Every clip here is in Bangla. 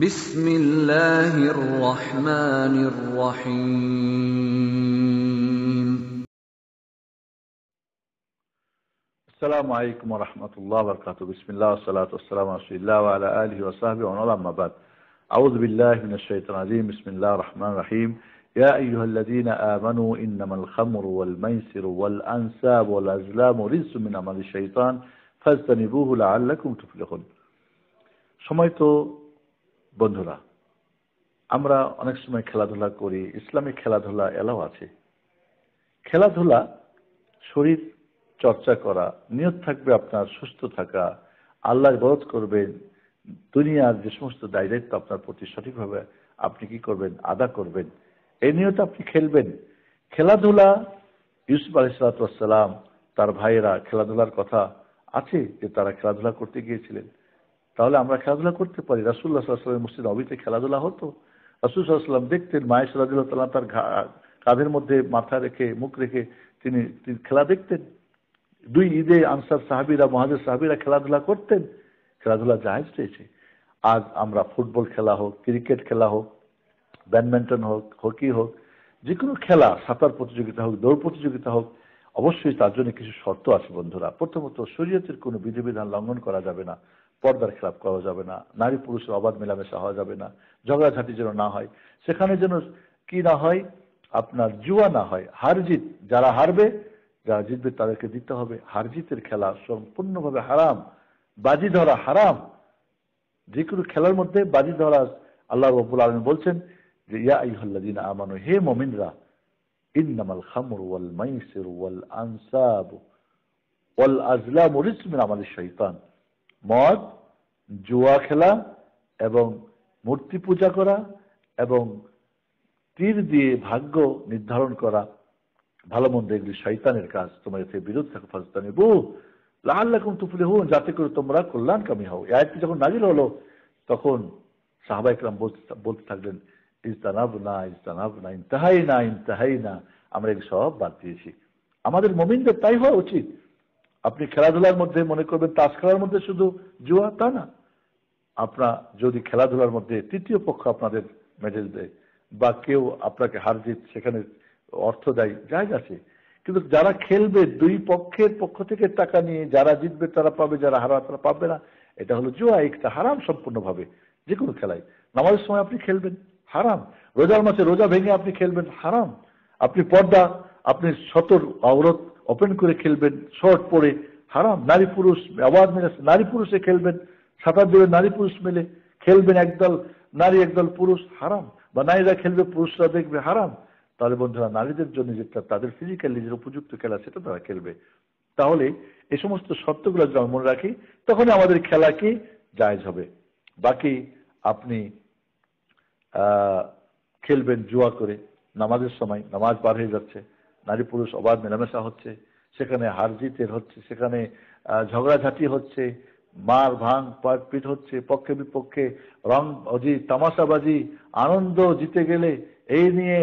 بسم الله الرحمن الرحيم السلام عليكم ورحمة الله وبركاته بسم الله والصلاة والسلام على رسول الله وعلى آله وصحبه ومن ما بعد أعوذ بالله من الشيطان الرجيم بسم الله الرحمن الرحيم يا أيها الذين آمنوا إنما الخمر والميسر والأنساب والأزلام رجس من عمل الشيطان فاجتنبوه لعلكم تفلحون সময় তো বন্ধুরা আমরা অনেক সময় খেলাধুলা করি ইসলামিক খেলাধুলা এলাও আছে খেলাধুলা শরীর চর্চা করা নিয়ত থাকবে আপনার সুস্থ থাকা আল্লাহ বরত করবেন দুনিয়ার যে সমস্ত দায় দায়িত্ব আপনার প্রতি সঠিকভাবে আপনি কি করবেন আদা করবেন এই নিয়ত আপনি খেলবেন খেলাধুলা ইউসুফ আলি সালাতাম তার ভাইয়েরা খেলাধুলার কথা আছে যে তারা খেলাধুলা করতে গিয়েছিলেন তাহলে আমরা খেলাধুলা করতে পারি রাসুল্লাহ সাল্লামের মসজিদ অবিতে খেলাধুলা হতো রাসুল সাল্লাম দেখতেন মায়ের সাল্লাহ তাল্লাহ তার কাঁধের মধ্যে মাথা রেখে মুখ রেখে তিনি খেলা দেখতেন দুই ঈদে আনসার সাহাবিরা মহাজের সাহাবিরা খেলাধুলা করতেন খেলাধুলা জাহাজ রয়েছে আজ আমরা ফুটবল খেলা হোক ক্রিকেট খেলা হোক ব্যাডমিন্টন হোক হকি হোক যে কোনো খেলা সাঁতার প্রতিযোগিতা হোক দৌড় প্রতিযোগিতা হোক অবশ্যই তার জন্য কিছু শর্ত আছে বন্ধুরা প্রথমত শরীয়তের কোনো বিধিবিধান লঙ্ঘন করা যাবে না পর্দার খেলাপ করা যাবে না নারী পুরুষের অবাধ মেলামেশা হওয়া যাবে না ঝগড়াঝাঁটি যেন না হয় সেখানে যেন কি না হয় আপনার জুয়া না হয় হার জিত যারা হারবে যারা জিতবে তাদেরকে দিতে হবে হার জিতের খেলা সম্পূর্ণভাবে হারাম বাজি ধরা হারাম যে কোনো খেলার মধ্যে বাজি ধরা আল্লাহ রবুল আলম বলছেন যে ইয়া ইহল্লাদিন আমানু হে মমিনরা ইন্নামাল খামর ওয়াল মাইসের ওয়াল আনসাব ওয়াল আজলাম রিসমিন আমাদের শৈতান মদ জুয়া খেলা এবং মূর্তি পূজা করা এবং তীর দিয়ে ভাগ্য নির্ধারণ করা ভালো মন্দ এগুলি শৈতানের কাজ তোমার এতে বিরোধ থাকো ফাজতানি বু লাল রকম তুফুলে হন যাতে করে তোমরা কল্যাণকামী হও আয়াতটি যখন নাজিল হলো তখন সাহাবা ইকরাম বলতে থাকলেন ইস্তানাব না ইস্তানাব না ইন্তাহাই না ইন্তাহাই না আমরা এগুলো সব বাদ দিয়েছি আমাদের মমিনদের তাই হওয়া উচিত আপনি খেলাধুলার মধ্যে মনে করবেন তাস খেলার মধ্যে শুধু জুয়া তা না আপনার যদি খেলাধুলার মধ্যে তৃতীয় পক্ষ আপনাদের মেডেল দেয় বা কেউ আপনাকে হার জিত সেখানে অর্থ দেয় যাই আছে কিন্তু যারা খেলবে দুই পক্ষের পক্ষ থেকে টাকা নিয়ে যারা জিতবে তারা পাবে যারা হারা তারা পাবে না এটা হলো জুয়া একটা হারাম সম্পূর্ণভাবে যে কোনো খেলায় নামাজের সময় আপনি খেলবেন হারাম রোজার মাসে রোজা ভেঙে আপনি খেলবেন হারাম আপনি পর্দা আপনি শতর অবরোধ ওপেন করে খেলবেন শর্ট পরে হারাম নারী পুরুষ আওয়াজ মেনে নারী পুরুষে খেলবেন সাঁতার দেবে নারী পুরুষ মিলে খেলবেন একদল নারী একদল পুরুষ হারাম বা নারীরা খেলবে পুরুষরা দেখবে হারাম তাহলে বন্ধুরা নারীদের জন্য যেটা তাদের ফিজিক্যালি যে উপযুক্ত খেলা সেটা তারা খেলবে তাহলে এই সমস্ত শর্তগুলো যদি আমরা মনে রাখি তখন আমাদের খেলা কি জায়জ হবে বাকি আপনি খেলবেন জুয়া করে নামাজের সময় নামাজ বার হয়ে যাচ্ছে নারী পুরুষ অবাধ মেলামেশা হচ্ছে সেখানে হারজিতের হচ্ছে সেখানে ঝগড়াঝাটি হচ্ছে মার ভাঙ পিট হচ্ছে পক্ষে বিপক্ষে রং অজি তামাশাবাজি আনন্দ জিতে গেলে এই নিয়ে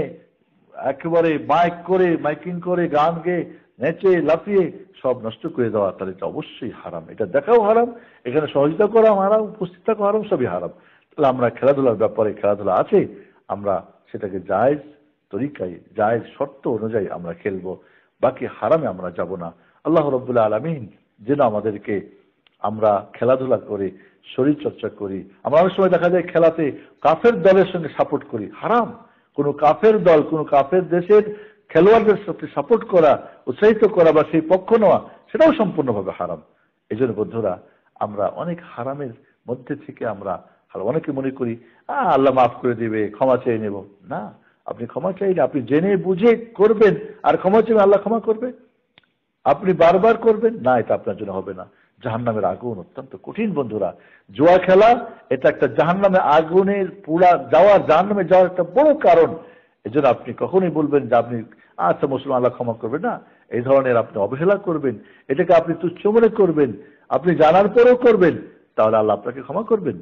একেবারে মাইক করে মাইকিং করে গান গেয়ে নেচে লাফিয়ে সব নষ্ট করে দেওয়া তাহলে এটা অবশ্যই হারাম এটা দেখাও হারাম এখানে সহযোগিতা করা হারাম উপস্থিত থাকা হারাম সবই হারাম তাহলে আমরা খেলাধুলার ব্যাপারে খেলাধুলা আছে আমরা সেটাকে যায় তরিকায় যায় শর্ত অনুযায়ী আমরা খেলব বাকি হারামে আমরা যাব না আল্লাহ রব্বুল্লা আলমিন যেন আমাদেরকে আমরা খেলাধুলা করে শরীর চর্চা করি আমরা অনেক সময় দেখা যায় খেলাতে কাফের দলের সঙ্গে সাপোর্ট করি হারাম কোন কাফের দল কোন কাফের দেশের খেলোয়াড়দের সাথে সাপোর্ট করা উৎসাহিত করা বা সেই পক্ষ নেওয়া সেটাও সম্পূর্ণভাবে হারাম এই জন্য বন্ধুরা আমরা অনেক হারামের মধ্যে থেকে আমরা অনেকে মনে করি আহ আল্লাহ মাফ করে দিবে ক্ষমা চেয়ে নেব না আপনি ক্ষমা চাইলে আপনি জেনে বুঝে করবেন আর ক্ষমা চাইবেন আল্লাহ ক্ষমা করবে আপনি বারবার করবেন না এটা আপনার জন্য হবে না জাহান নামের আগুন অত্যন্ত কঠিন বন্ধুরা জুয়া খেলা এটা একটা জাহান নামে আগুনের পুরা যাওয়ার জাহান নামে যাওয়ার একটা বড় কারণ এজন্য আপনি কখনোই বলবেন যে আপনি আচ্ছা মুসলমান আল্লাহ ক্ষমা করবে না এই ধরনের আপনি অবহেলা করবেন এটাকে আপনি তুচ্ছ মনে করবেন আপনি জানার পরেও করবেন তাহলে আল্লাহ আপনাকে ক্ষমা করবেন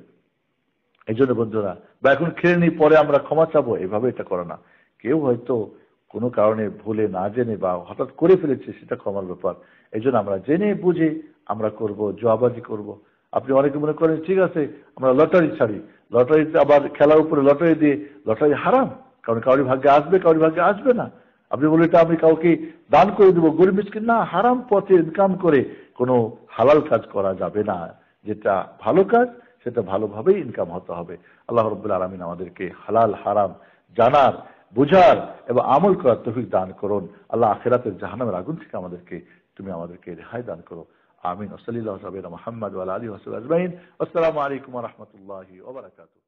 এই জন্য বন্ধুরা বা এখন খেয়ে নিই পরে আমরা ক্ষমা চাবো এভাবে এটা করে না কেউ হয়তো কোনো কারণে ভুলে না জেনে বা হঠাৎ করে ফেলেছে সেটা ক্ষমার ব্যাপার এই জন্য আমরা জেনে বুঝে আমরা করব জোয়াবাজি করব। আপনি অনেকে মনে করেন ঠিক আছে আমরা লটারি ছাড়ি লটারিতে আবার খেলার উপরে লটারি দিয়ে লটারি হারাম কারণ কারোর ভাগ্যে আসবে কারোর ভাগ্যে আসবে না আপনি বলে এটা আমি কাউকে দান করে দেবো গরিব মিসকিন না হারাম পথে ইনকাম করে কোনো হালাল কাজ করা যাবে না যেটা ভালো কাজ সেটা ভালোভাবেই ইনকাম হতে হবে আল্লাহ রব্বুল আলমিন আমাদেরকে হালাল হারাম জানার বুঝার এবং আমল করার তফিক দান করুন আল্লাহ আখেরাতের জাহানামের আগুন থেকে আমাদেরকে তুমি আমাদেরকে রেহাই দান করো আমিন ওসলিল্লাহ সাবিনা মোহাম্মদ আলী হাসুল আজমাইন আসসালামু আলাইকুম রহমতুল্লাহ ওবরাকাতু